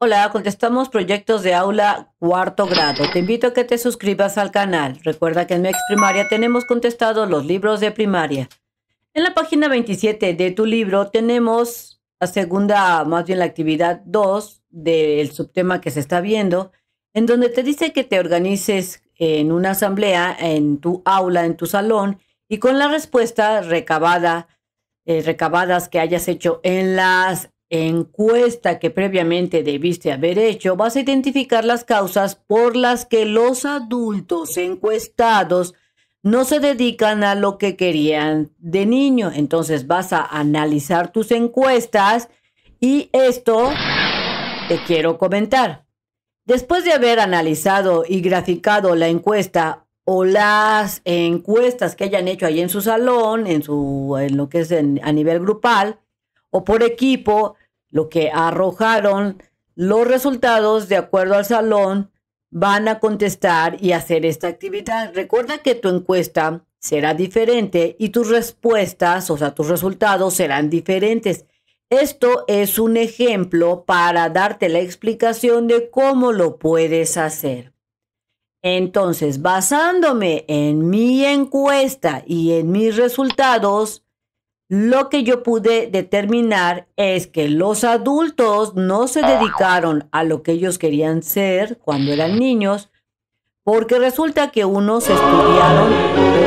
Hola, contestamos proyectos de aula cuarto grado. Te invito a que te suscribas al canal. Recuerda que en Mex Primaria tenemos contestados los libros de primaria. En la página 27 de tu libro tenemos la segunda, más bien la actividad 2 del subtema que se está viendo, en donde te dice que te organices en una asamblea en tu aula, en tu salón, y con la respuesta recabada, eh, recabadas que hayas hecho en las encuesta que previamente debiste haber hecho, vas a identificar las causas por las que los adultos encuestados no se dedican a lo que querían de niño. Entonces vas a analizar tus encuestas y esto te quiero comentar. Después de haber analizado y graficado la encuesta o las encuestas que hayan hecho ahí en su salón, en, su, en lo que es a nivel grupal, o por equipo, lo que arrojaron los resultados de acuerdo al salón van a contestar y hacer esta actividad. Recuerda que tu encuesta será diferente y tus respuestas, o sea, tus resultados serán diferentes. Esto es un ejemplo para darte la explicación de cómo lo puedes hacer. Entonces, basándome en mi encuesta y en mis resultados, lo que yo pude determinar es que los adultos no se dedicaron a lo que ellos querían ser cuando eran niños, porque resulta que unos estudiaron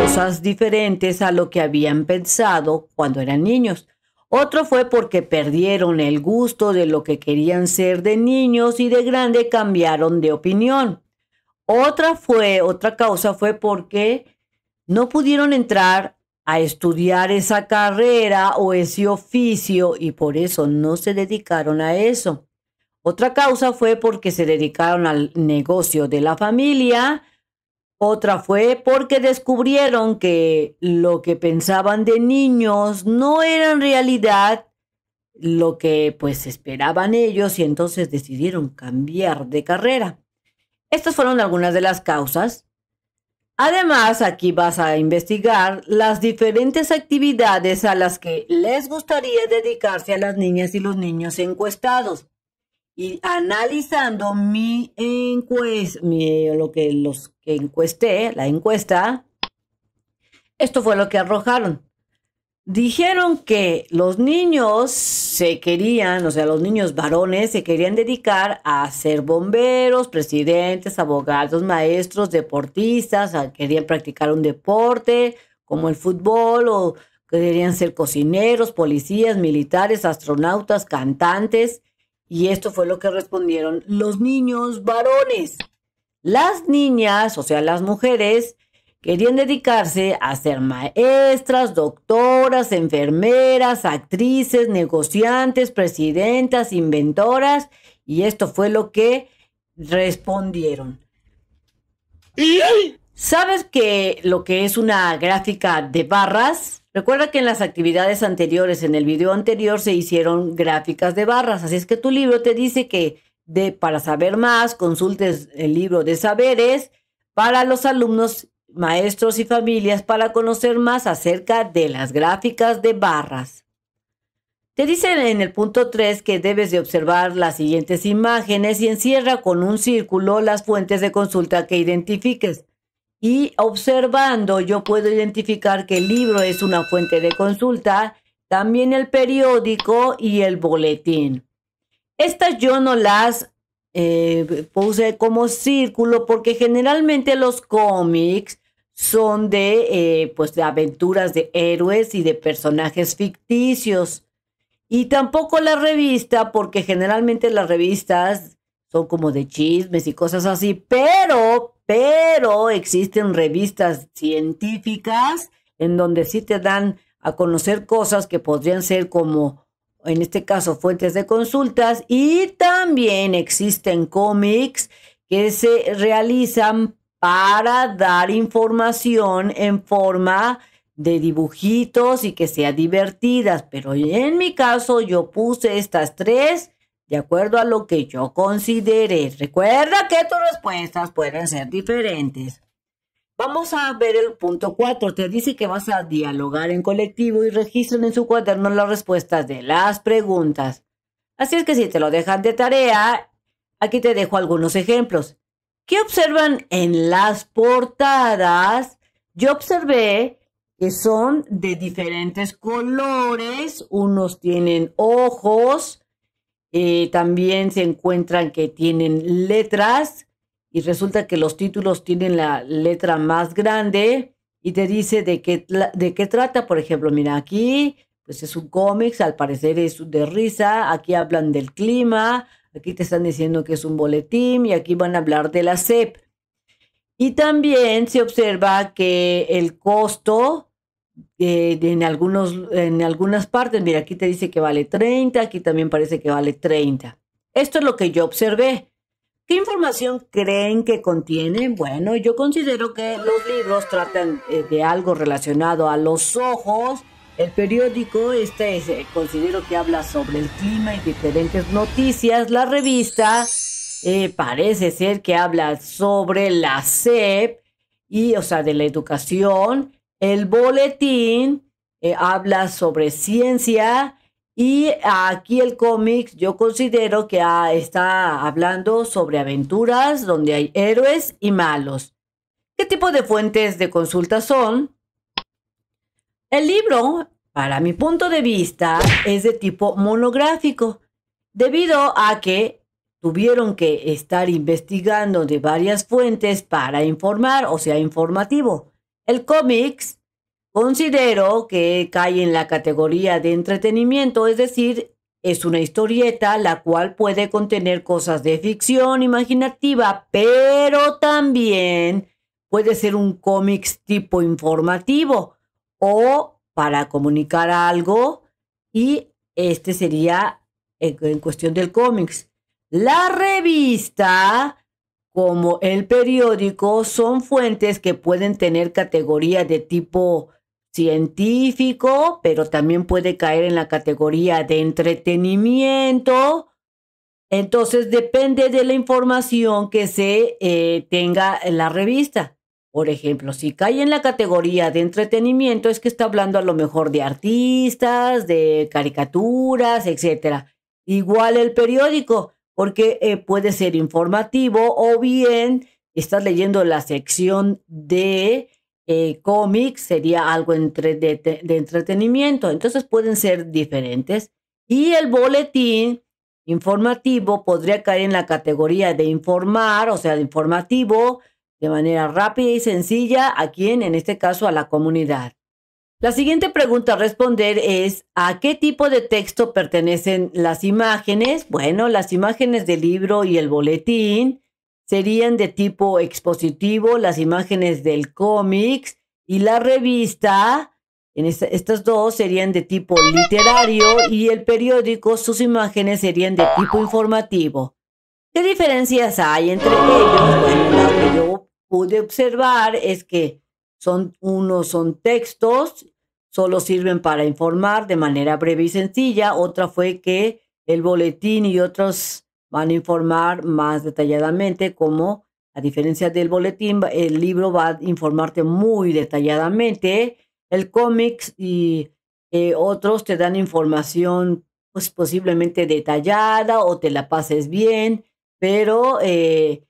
cosas diferentes a lo que habían pensado cuando eran niños. Otro fue porque perdieron el gusto de lo que querían ser de niños y de grande cambiaron de opinión. Otra fue, otra causa fue porque no pudieron entrar a estudiar esa carrera o ese oficio y por eso no se dedicaron a eso. Otra causa fue porque se dedicaron al negocio de la familia. Otra fue porque descubrieron que lo que pensaban de niños no era en realidad lo que pues esperaban ellos y entonces decidieron cambiar de carrera. Estas fueron algunas de las causas. Además, aquí vas a investigar las diferentes actividades a las que les gustaría dedicarse a las niñas y los niños encuestados. Y analizando mi encuesta, lo que los que encuesté, la encuesta, esto fue lo que arrojaron dijeron que los niños se querían, o sea, los niños varones se querían dedicar a ser bomberos, presidentes, abogados, maestros, deportistas, querían practicar un deporte como el fútbol o querían ser cocineros, policías, militares, astronautas, cantantes. Y esto fue lo que respondieron los niños varones. Las niñas, o sea, las mujeres, Querían dedicarse a ser maestras, doctoras, enfermeras, actrices, negociantes, presidentas, inventoras, y esto fue lo que respondieron. ¿Sabes que lo que es una gráfica de barras? Recuerda que en las actividades anteriores, en el video anterior, se hicieron gráficas de barras, así es que tu libro te dice que de, para saber más, consultes el libro de saberes para los alumnos maestros y familias para conocer más acerca de las gráficas de barras. Te dicen en el punto 3 que debes de observar las siguientes imágenes y encierra con un círculo las fuentes de consulta que identifiques. Y observando yo puedo identificar que el libro es una fuente de consulta, también el periódico y el boletín. Estas yo no las eh, puse como círculo porque generalmente los cómics son de, eh, pues, de aventuras de héroes y de personajes ficticios. Y tampoco la revista, porque generalmente las revistas son como de chismes y cosas así, pero, pero existen revistas científicas en donde sí te dan a conocer cosas que podrían ser como, en este caso, fuentes de consultas. Y también existen cómics que se realizan para dar información en forma de dibujitos y que sea divertidas, pero en mi caso yo puse estas tres de acuerdo a lo que yo considere. Recuerda que tus respuestas pueden ser diferentes. Vamos a ver el punto 4. Te dice que vas a dialogar en colectivo y registren en su cuaderno las respuestas de las preguntas. Así es que si te lo dejan de tarea, aquí te dejo algunos ejemplos. ¿Qué observan en las portadas? Yo observé que son de diferentes colores, unos tienen ojos, eh, también se encuentran que tienen letras y resulta que los títulos tienen la letra más grande y te dice de qué, de qué trata, por ejemplo, mira aquí, pues es un cómics, al parecer es de risa, aquí hablan del clima, aquí te están diciendo que es un boletín y aquí van a hablar de la SEP. Y también se observa que el costo eh, en, algunos, en algunas partes, mira, aquí te dice que vale 30, aquí también parece que vale 30. Esto es lo que yo observé. ¿Qué información creen que contiene? Bueno, yo considero que los libros tratan eh, de algo relacionado a los ojos, el periódico, este eh, considero que habla sobre el clima y diferentes noticias. La revista eh, parece ser que habla sobre la SEP y, o sea, de la educación. El boletín eh, habla sobre ciencia. Y aquí el cómic yo considero que está hablando sobre aventuras donde hay héroes y malos. ¿Qué tipo de fuentes de consulta son? El libro, para mi punto de vista, es de tipo monográfico, debido a que tuvieron que estar investigando de varias fuentes para informar, o sea, informativo. El cómics considero que cae en la categoría de entretenimiento, es decir, es una historieta la cual puede contener cosas de ficción imaginativa, pero también puede ser un cómics tipo informativo, o para comunicar algo y este sería en, cuestión del cómics. La revista como el periódico son fuentes que pueden tener categoría de tipo científico, pero también puede caer en la categoría de entretenimiento. Entonces depende de la información que se eh, tenga en la revista. Por ejemplo, si cae en la categoría de entretenimiento, es que está hablando a lo mejor de artistas, de caricaturas, etc. Igual el periódico, porque eh, puede ser informativo o bien estás leyendo la sección de eh, cómics, sería algo entre, de, de entretenimiento. Entonces pueden ser diferentes. Y el boletín informativo podría caer en la categoría de informar, o sea, de informativo de manera rápida y sencilla a quién, en este caso a la comunidad. La siguiente pregunta a responder es, ¿a qué tipo de texto pertenecen las imágenes? Bueno, las imágenes del libro y el boletín serían de tipo expositivo, las imágenes del cómics y la revista, en estas dos serían de tipo literario y el periódico, sus imágenes serían de tipo informativo. ¿Qué diferencias hay entre ellos? pude observar es que son unos son textos, solo sirven para informar de manera breve y sencilla. Otra fue que el boletín y otros van a informar más detalladamente como a diferencia del boletín, el libro va a informarte muy detalladamente. El cómics y eh, otros te dan información pues posiblemente detallada o te la pases bien, pero eh,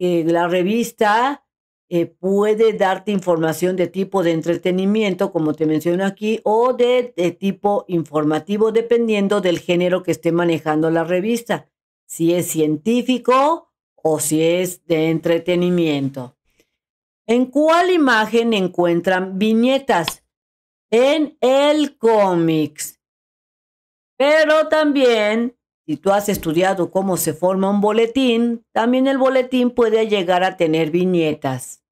eh, la revista eh, puede darte información de tipo de entretenimiento, como te menciono aquí, o de tipo informativo, dependiendo del género que esté manejando la revista, si es científico o si es de entretenimiento. ¿En cuál imagen encuentran viñetas? En el cómics. Pero también si tú has estudiado cómo se forma un boletín, también el boletín puede llegar a tener viñetas.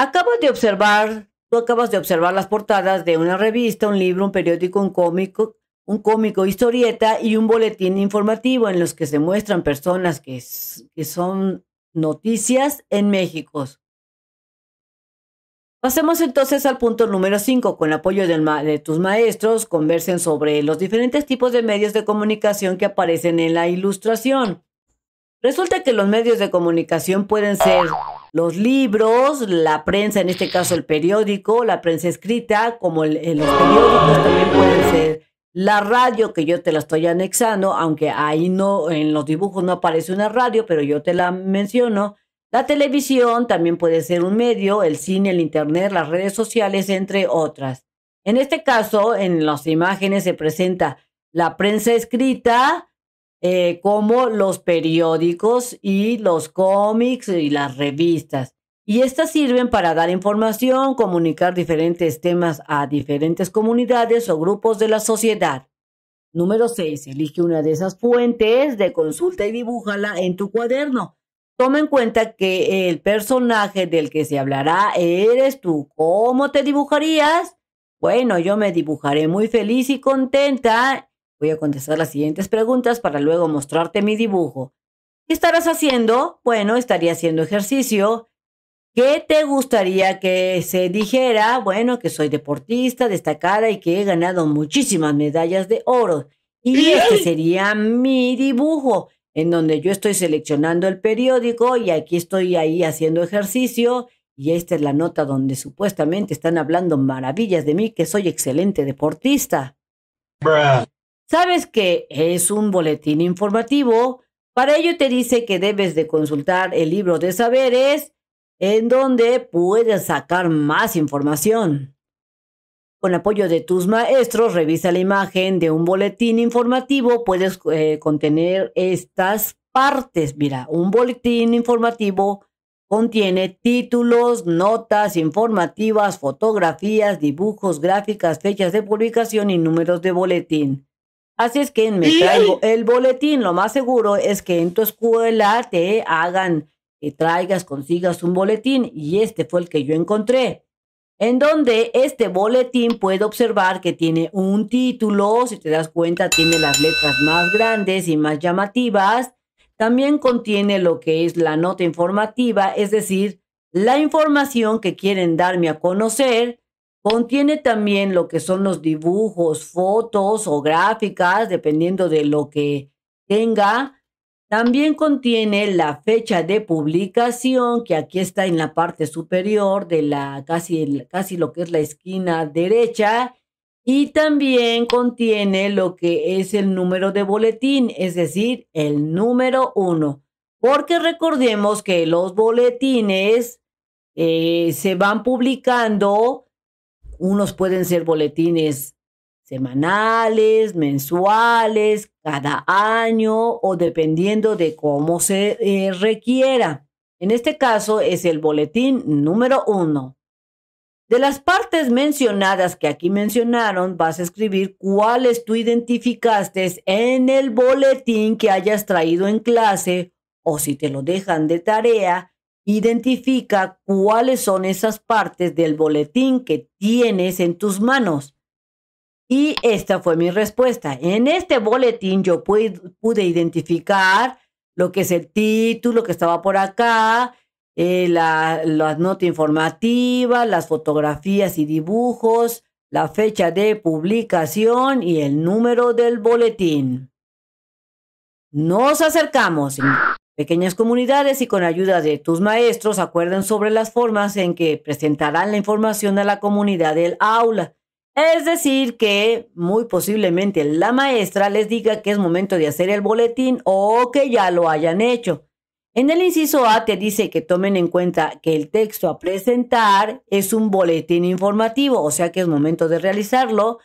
Acabas de observar, tú acabas de observar las portadas de una revista, un libro, un periódico, un cómico, un cómico historieta y un boletín informativo en los que se muestran personas que, que son noticias en México. Pasemos entonces al punto número 5. Con el apoyo de tus maestros, conversen sobre los diferentes tipos de medios de comunicación que aparecen en la ilustración. Resulta que los medios de comunicación pueden ser los libros, la prensa, en este caso el periódico, la prensa escrita, como en los periódicos también pueden ser la radio, que yo te la estoy anexando, aunque ahí no, en los dibujos no aparece una radio, pero yo te la menciono. La televisión también puede ser un medio, el cine, el internet, las redes sociales, entre otras. En este caso, en las imágenes se presenta la prensa escrita, eh, como los periódicos y los cómics y las revistas. Y estas sirven para dar información, comunicar diferentes temas a diferentes comunidades o grupos de la sociedad. Número 6. Elige una de esas fuentes de consulta y dibújala en tu cuaderno. Toma en cuenta que el personaje del que se hablará eres tú. ¿Cómo te dibujarías? Bueno, yo me dibujaré muy feliz y contenta. Voy a contestar las siguientes preguntas para luego mostrarte mi dibujo. ¿Qué estarás haciendo? Bueno, estaría haciendo ejercicio. ¿Qué te gustaría que se dijera? Bueno, que soy deportista destacada y que he ganado muchísimas medallas de oro. Y este sería mi dibujo en donde yo estoy seleccionando el periódico y aquí estoy ahí haciendo ejercicio y esta es la nota donde supuestamente están hablando maravillas de mí, que soy excelente deportista. Sabes que es un boletín informativo. Para ello te dice que debes de consultar el libro de saberes en donde puedes sacar más información. Con apoyo de tus maestros, revisa la imagen de un boletín informativo. Puedes eh, contener estas partes. Mira, un boletín informativo contiene títulos, notas informativas, fotografías, dibujos, gráficas, fechas de publicación y números de boletín. Así es que me traigo el boletín. Lo más seguro es que en tu escuela te hagan, que eh, traigas, consigas un boletín. Y este fue el que yo encontré en donde este boletín puede observar que tiene un título, si te das cuenta tiene las letras más grandes y más llamativas, también contiene lo que es la nota informativa, es decir, la información que quieren darme a conocer, contiene también lo que son los dibujos, fotos o gráficas, dependiendo de lo que tenga, también contiene la fecha de publicación, que aquí está en la parte superior de la casi, casi lo que es la esquina derecha. Y también contiene lo que es el número de boletín, es decir, el número uno, Porque recordemos que los boletines eh, se van publicando, unos pueden ser boletines semanales, mensuales, cada año o dependiendo de cómo se eh, requiera. En este caso es el boletín número uno. De las partes mencionadas que aquí mencionaron, vas a escribir cuáles tú identificaste en el boletín que hayas traído en clase o si te lo dejan de tarea, identifica cuáles son esas partes del boletín que tienes en tus manos. Y esta fue mi respuesta. En este boletín yo pude, identificar lo que es el título que estaba por acá, eh, la, la, nota informativa, las fotografías y dibujos, la fecha de publicación y el número del boletín. Nos acercamos en pequeñas comunidades y con ayuda de tus maestros acuerden sobre las formas en que presentarán la información a la comunidad del aula. Es decir, que muy posiblemente la maestra les diga que es momento de hacer el boletín o que ya lo hayan hecho. En el inciso A te dice que tomen en cuenta que el texto a presentar es un boletín informativo, o sea que es momento de realizarlo,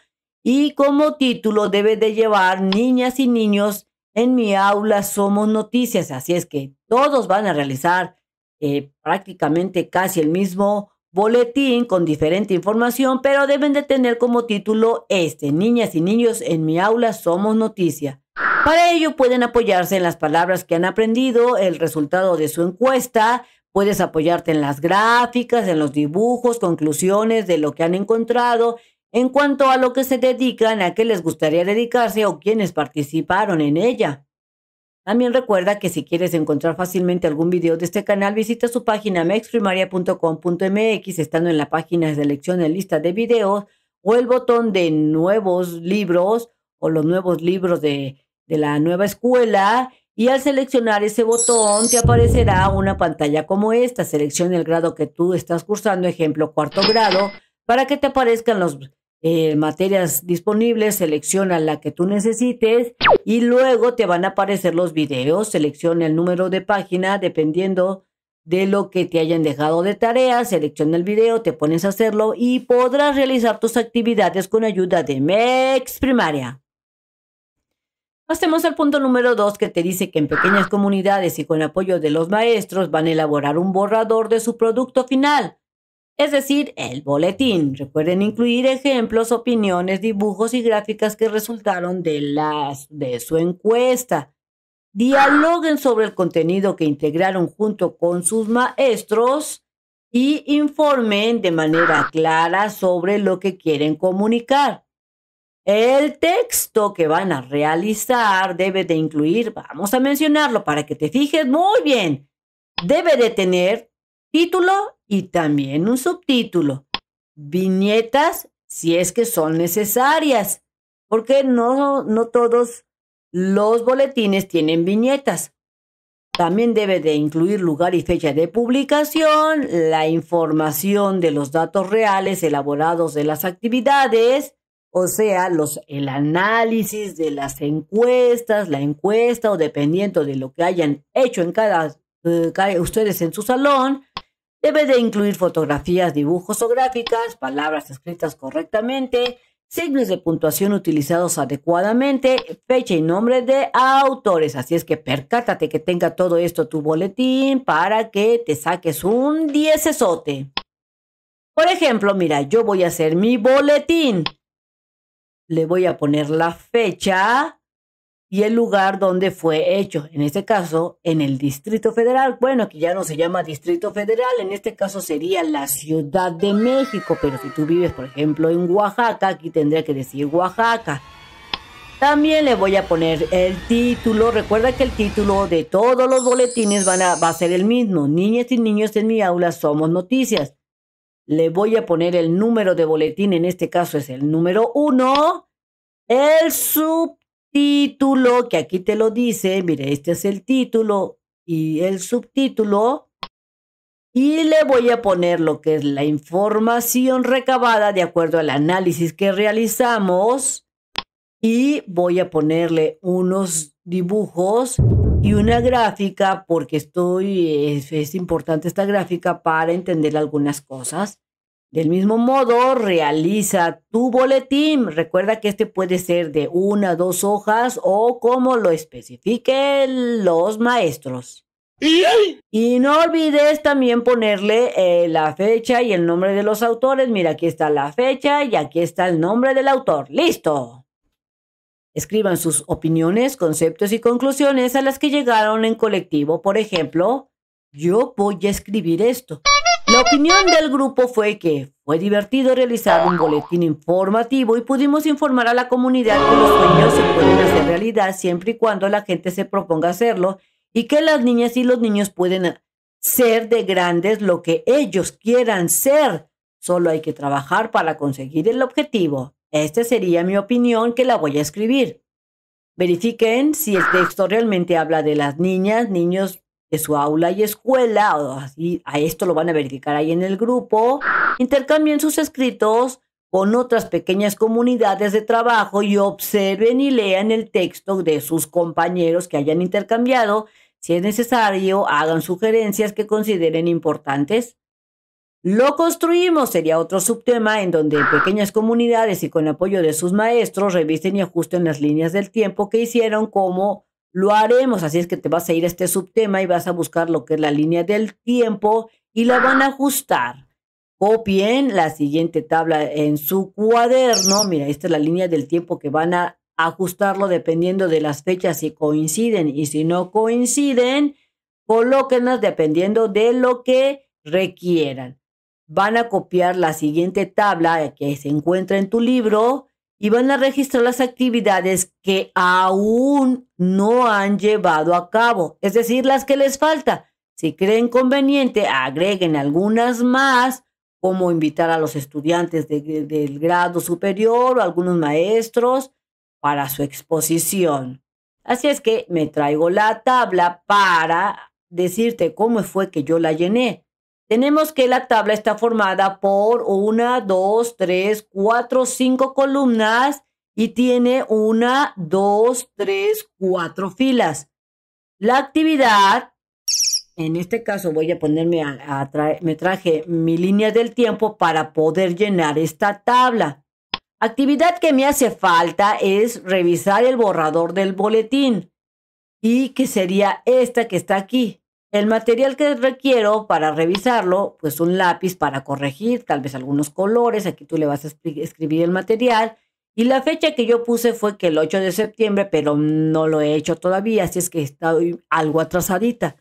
y como título debe de llevar Niñas y niños en mi aula somos noticias, así es que todos van a realizar eh, prácticamente casi el mismo boletín con diferente información, pero deben de tener como título este, Niñas y Niños en mi aula somos noticia. Para ello pueden apoyarse en las palabras que han aprendido, el resultado de su encuesta, puedes apoyarte en las gráficas, en los dibujos, conclusiones de lo que han encontrado, en cuanto a lo que se dedican, a qué les gustaría dedicarse o quienes participaron en ella. También recuerda que si quieres encontrar fácilmente algún video de este canal, visita su página mexprimaria.com.mx, estando en la página de en lista de videos o el botón de nuevos libros o los nuevos libros de, de la nueva escuela y al seleccionar ese botón te aparecerá una pantalla como esta. Selecciona el grado que tú estás cursando, ejemplo cuarto grado, para que te aparezcan los eh, materias disponibles, selecciona la que tú necesites y luego te van a aparecer los videos, selecciona el número de página dependiendo de lo que te hayan dejado de tarea, selecciona el video, te pones a hacerlo y podrás realizar tus actividades con ayuda de MEX Primaria. Pasemos al punto número 2 que te dice que en pequeñas comunidades y con apoyo de los maestros van a elaborar un borrador de su producto final es decir, el boletín. Recuerden incluir ejemplos, opiniones, dibujos y gráficas que resultaron de, las, de su encuesta. Dialoguen sobre el contenido que integraron junto con sus maestros y informen de manera clara sobre lo que quieren comunicar. El texto que van a realizar debe de incluir, vamos a mencionarlo para que te fijes muy bien, debe de tener título y también un subtítulo. Viñetas si es que son necesarias, porque no, no todos los boletines tienen viñetas. También debe de incluir lugar y fecha de publicación, la información de los datos reales elaborados de las actividades, o sea, los, el análisis de las encuestas, la encuesta o dependiendo de lo que hayan hecho en cada, eh, ustedes en su salón, Debe de incluir fotografías, dibujos o gráficas, palabras escritas correctamente, signos de puntuación utilizados adecuadamente, fecha y nombre de autores. Así es que percátate que tenga todo esto tu boletín para que te saques un diecesote. Por ejemplo, mira, yo voy a hacer mi boletín. Le voy a poner la fecha, y el lugar donde fue hecho, en este caso en el Distrito Federal, bueno, aquí ya no se llama Distrito Federal, en este caso sería la Ciudad de México, pero si tú vives, por ejemplo, en Oaxaca, aquí tendría que decir Oaxaca. También le voy a poner el título. Recuerda que el título de todos los boletines van a, va a ser el mismo. Niñas y niños en mi aula somos noticias. Le voy a poner el número de boletín. En este caso es el número uno. El sub título, que aquí te lo dice, mire, este es el título y el subtítulo. Y le voy a poner lo que es la información recabada de acuerdo al análisis que realizamos. Y voy a ponerle unos dibujos y una gráfica porque estoy, es, es importante esta gráfica para entender algunas cosas. Del mismo modo, realiza tu boletín. Recuerda que este puede ser de una, dos hojas o como lo especifiquen los maestros. Y no olvides también ponerle eh, la fecha y el nombre de los autores. Mira, aquí está la fecha y aquí está el nombre del autor. ¡Listo! Escriban sus opiniones, conceptos y conclusiones a las que llegaron en colectivo. Por ejemplo, yo voy a escribir esto. La opinión del grupo fue que fue divertido realizar un boletín informativo y pudimos informar a la comunidad que los sueños se pueden hacer realidad siempre y cuando la gente se proponga hacerlo y que las niñas y los niños pueden ser de grandes lo que ellos quieran ser. Solo hay que trabajar para conseguir el objetivo. Esta sería mi opinión que la voy a escribir. Verifiquen si el texto realmente habla de las niñas, niños de su aula y escuela, o así, a esto lo van a verificar ahí en el grupo, intercambien sus escritos con otras pequeñas comunidades de trabajo y observen y lean el texto de sus compañeros que hayan intercambiado. Si es necesario, hagan sugerencias que consideren importantes. Lo construimos sería otro subtema en donde pequeñas comunidades y con apoyo de sus maestros revisen y ajusten las líneas del tiempo que hicieron como lo haremos. Así es que te vas a ir a este subtema y vas a buscar lo que es la línea del tiempo y la van a ajustar. Copien la siguiente tabla en su cuaderno. Mira, esta es la línea del tiempo que van a ajustarlo dependiendo de las fechas si coinciden y si no coinciden, colóquenlas dependiendo de lo que requieran. Van a copiar la siguiente tabla que se encuentra en tu libro y van a registrar las actividades que aún no han llevado a cabo, es decir, las que les falta. Si creen conveniente, agreguen algunas más, como invitar a los estudiantes del grado superior o algunos maestros para su exposición. Así es que me traigo la tabla para decirte cómo fue que yo la llené tenemos que la tabla está formada por una, dos, tres, cuatro, cinco columnas y tiene una, dos, tres, cuatro filas. La actividad, en este caso voy a ponerme a, me traje mi línea del tiempo para poder llenar esta tabla. Actividad que me hace falta es revisar el borrador del boletín y que sería esta que está aquí. El material que requiero para revisarlo, pues un lápiz para corregir, tal vez algunos colores, aquí tú le vas a escribir el material. Y la fecha que yo puse fue que el 8 de septiembre, pero no lo he hecho todavía, así es que estoy algo atrasadita.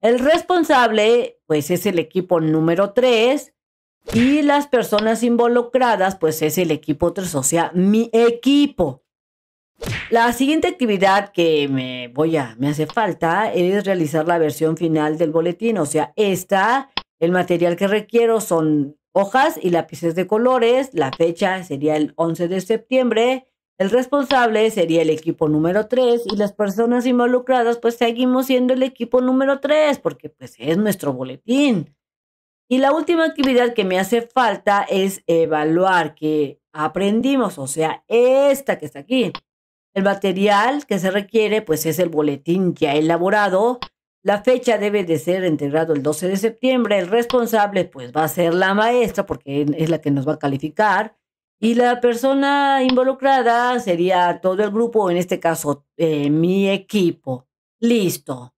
El responsable, pues es el equipo número 3 y las personas involucradas, pues es el equipo 3, o sea, mi equipo. La siguiente actividad que me voy a, me hace falta es realizar la versión final del boletín, o sea, esta, el material que requiero son hojas y lápices de colores, la fecha sería el 11 de septiembre, el responsable sería el equipo número 3 y las personas involucradas pues seguimos siendo el equipo número 3 porque pues es nuestro boletín. Y la última actividad que me hace falta es evaluar que aprendimos, o sea, esta que está aquí. El material que se requiere pues es el boletín ya elaborado. La fecha debe de ser entregado el 12 de septiembre. El responsable pues va a ser la maestra porque es la que nos va a calificar. Y la persona involucrada sería todo el grupo, en este caso eh, mi equipo. Listo.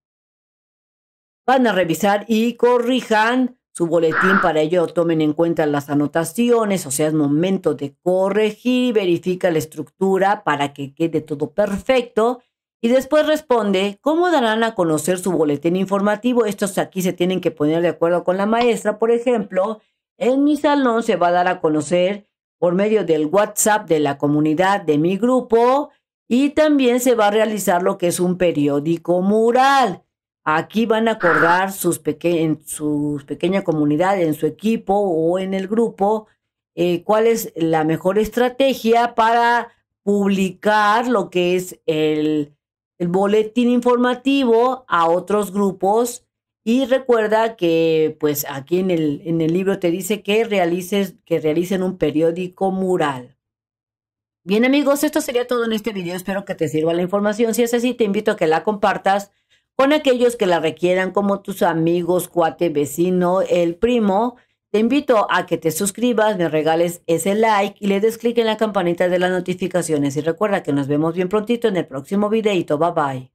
Van a revisar y corrijan su boletín para ello tomen en cuenta las anotaciones, o sea, es momento de corregir, verifica la estructura para que quede todo perfecto y después responde, ¿cómo darán a conocer su boletín informativo? Estos aquí se tienen que poner de acuerdo con la maestra, por ejemplo, en mi salón se va a dar a conocer por medio del WhatsApp de la comunidad de mi grupo y también se va a realizar lo que es un periódico mural. Aquí van a acordar sus en su pequeña comunidad, en su equipo o en el grupo, eh, cuál es la mejor estrategia para publicar lo que es el, boletín informativo a otros grupos. Y recuerda que, pues aquí en el, en el libro te dice que, realices, que realicen un periódico mural. Bien amigos, esto sería todo en este video. Espero que te sirva la información. Si es así, te invito a que la compartas con aquellos que la requieran, como tus amigos, cuate, vecino, el primo. Te invito a que te suscribas, me regales ese like y le des clic en la campanita de las notificaciones. Y recuerda que nos vemos bien prontito en el próximo videito. Bye bye.